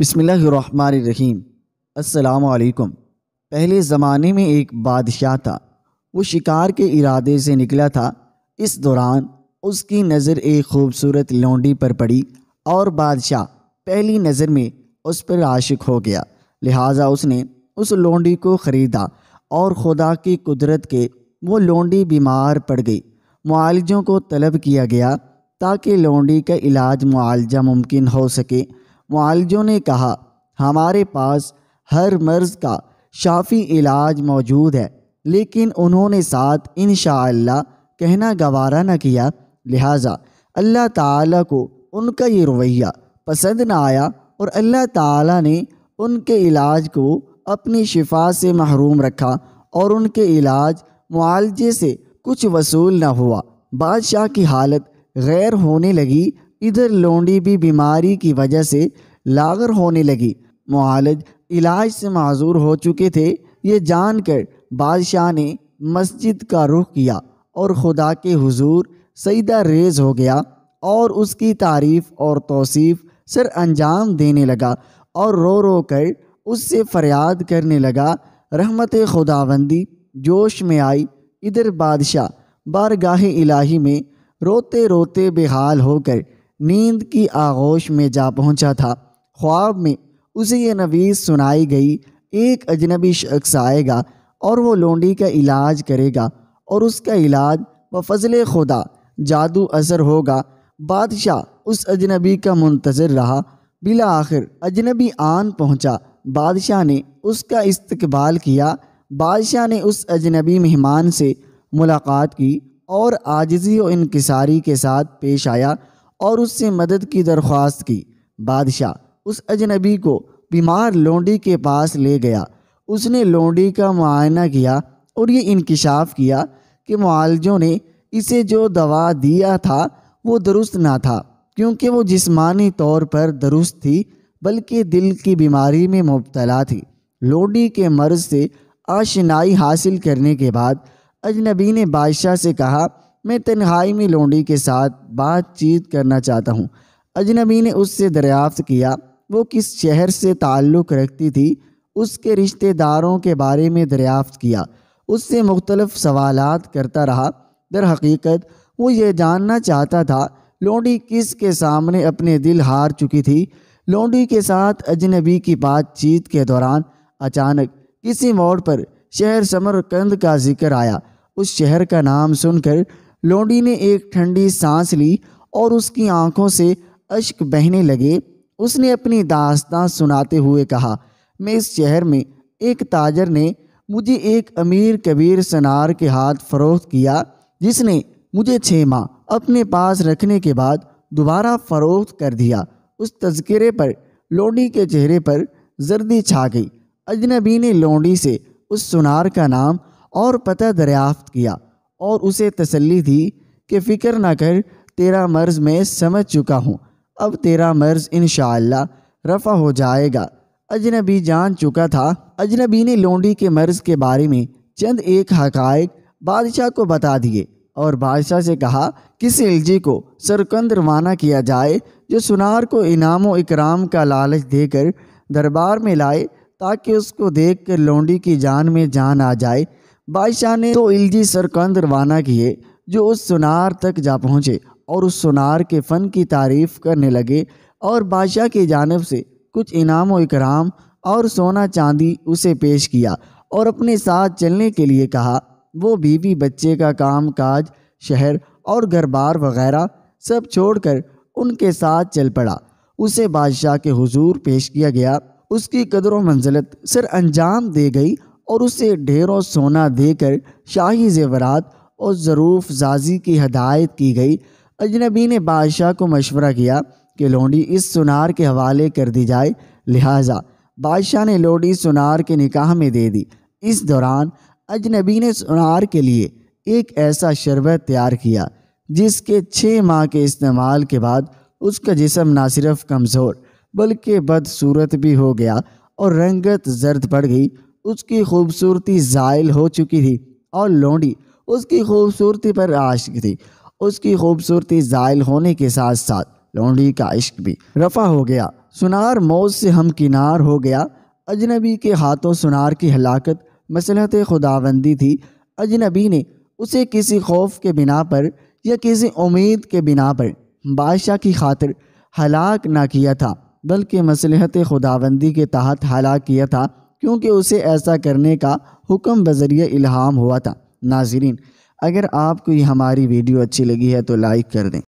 अस्सलाम वालेकुम पहले ज़माने में एक बादशाह था वो शिकार के इरादे से निकला था इस दौरान उसकी नज़र एक खूबसूरत लौंडी पर पड़ी और बादशाह पहली नज़र में उस पर आशिक हो गया लिहाजा उसने उस लौंडी को ख़रीदा और खुदा की कुदरत के वो लौंडी बीमार पड़ गई मालजों को तलब किया गया ताकि लौंडी का इलाज मुआलजा मुमकिन हो सके मालजों ने कहा हमारे पास हर मर्ज़ का शाफी इलाज मौजूद है लेकिन उन्होंने साथ इन कहना गवारा न किया लिहाजा अल्लाह ताला को उनका ये रवैया पसंद न आया और अल्लाह ताला ने उनके इलाज को अपनी शिफा से महरूम रखा और उनके इलाज मुआलजे से कुछ वसूल न हुआ बादशाह की हालत गैर होने लगी इधर लोंडी भी बीमारी की वजह से लागर होने लगी मुआलज इलाज से माजूर हो चुके थे ये जानकर बादशाह ने मस्जिद का रुख किया और खुदा के हुजूर सईदा रेज हो गया और उसकी तारीफ़ और तोसीफ़ सर अंजाम देने लगा और रो रो कर उससे फरियाद करने लगा रहमत खुदाबंदी जोश में आई इधर बादशाह बारगाह इलाही में रोते रोते बेहाल होकर नींद की आगोश में जा पहुंचा था ख्वाब में उसे यह नवीस सुनाई गई एक अजनबी शख्स आएगा और वो लोंडी का इलाज करेगा और उसका इलाज व फजल खुदा जादू असर होगा बादशाह उस अजनबी का मुंतज़र रहा बिला आखिर अजनबी आन पहुंचा बादशाह ने उसका इस्तकबाल किया बादशाह ने उस अजनबी मेहमान से मुलाकात की और आजजी व इनकसारी के साथ पेश आया और उससे मदद की दरख्वास्त की बादशाह उस अजनबी को बीमार लोंडी के पास ले गया उसने लोंडी का मुआयना किया और ये इनकशाफ किया कि मुआलजों ने इसे जो दवा दिया था वो दुरुस्त ना था क्योंकि वो जिस्मानी तौर पर दुरुस्त थी बल्कि दिल की बीमारी में मुबतला थी लोडी के मर्ज से आशनाई हासिल करने के बाद अजनबी ने बादशाह से कहा मैं तन्हाई में लोंडी के साथ बातचीत करना चाहता हूँ अजनबी ने उससे दरियाफ्त किया वो किस शहर से ताल्लुक़ रखती थी उसके रिश्तेदारों के बारे में दरियाफ्त किया उससे मुख्तलफ सवाल करता रहा दर हकीकत वो ये जानना चाहता था लोंडी किस के सामने अपने दिल हार चुकी थी लोंडी के साथ अजनबी की बातचीत के दौरान अचानक किसी मोड़ पर शहर समरकंद का जिक्र आया उस शहर का नाम सुनकर लोडी ने एक ठंडी सांस ली और उसकी आंखों से अश्क बहने लगे उसने अपनी दास्तां सुनाते हुए कहा मैं इस शहर में एक ताजर ने मुझे एक अमीर कबीर सनार के हाथ फरोख्त किया जिसने मुझे छः माह अपने पास रखने के बाद दोबारा फरोख्त कर दिया उस तस्करे पर लोडी के चेहरे पर जर्दी छा गई अजनबी ने लोडी से उस सुनार का नाम और पता दरियाफ्त किया और उसे तसल्ली दी कि फ़िक्र ना कर तेरा मर्ज़ मैं समझ चुका हूँ अब तेरा मर्ज़ इन रफ़ा हो जाएगा अजनबी जान चुका था अजनबी ने लोंडी के मर्ज़ के बारे में चंद एक हकायक बादशाह को बता दिए और बादशाह से कहा कि एलजी को सरकंद रवाना किया जाए जो सुनार को इनाम व इकराम का लालच देकर दरबार में लाए ताकि उसको देख कर लोंडी की जान में जान आ जाए बादशाह ने तो इलजी सरकंद रवाना किए जो उस सोनार तक जा पहुँचे और उस सोनार के फ़न की तारीफ़ करने लगे और बादशाह की जानब से कुछ इनाम व इकराम और सोना चांदी उसे पेश किया और अपने साथ चलने के लिए कहा वो बीवी बच्चे का काम काज शहर और घरबार वगैरह सब छोड़कर उनके साथ चल पड़ा उसे बादशाह के हुजूर पेश किया गया उसकी कदर मंजलत सर अंजाम दे गई और उसे ढेरों सोना देकर शाही जेवरात और ज़रूफ जाजी की हदायत की गई अजनबी ने बादशाह को मशवरा किया कि लोडी इस सुनार के हवाले कर दी जाए लिहाजा बादशाह ने लोडी सुनार के निकाह में दे दी इस दौरान अजनबी ने सुनार के लिए एक ऐसा शरबत तैयार किया जिसके छः माह के इस्तेमाल के बाद उसका जिसम ना सिर्फ कमज़ोर बल्कि बदसूरत भी हो गया और रंगत जर्द पड़ गई उसकी खूबसूरती ज़ायल हो चुकी थी और लोंडी उसकी खूबसूरती पर आशिक थी उसकी खूबसूरती ज़ायल होने के साथ साथ लोंडी का इश्क भी रफा हो गया सुनार मौज से हम किनार हो गया अजनबी के हाथों सुनार की हलाकत मसलहत खुदाबंदी थी अजनबी ने उसे किसी खौफ के बिना पर या किसी उम्मीद के बिना पर बादशाह की खातिर हलाक ना किया था बल्कि मसलहत खुदाबंदी के तहत हलाक किया था क्योंकि उसे ऐसा करने का हुक्म बजरिए इल्हाम हुआ था नाजरीन अगर आपको ये हमारी वीडियो अच्छी लगी है तो लाइक कर दें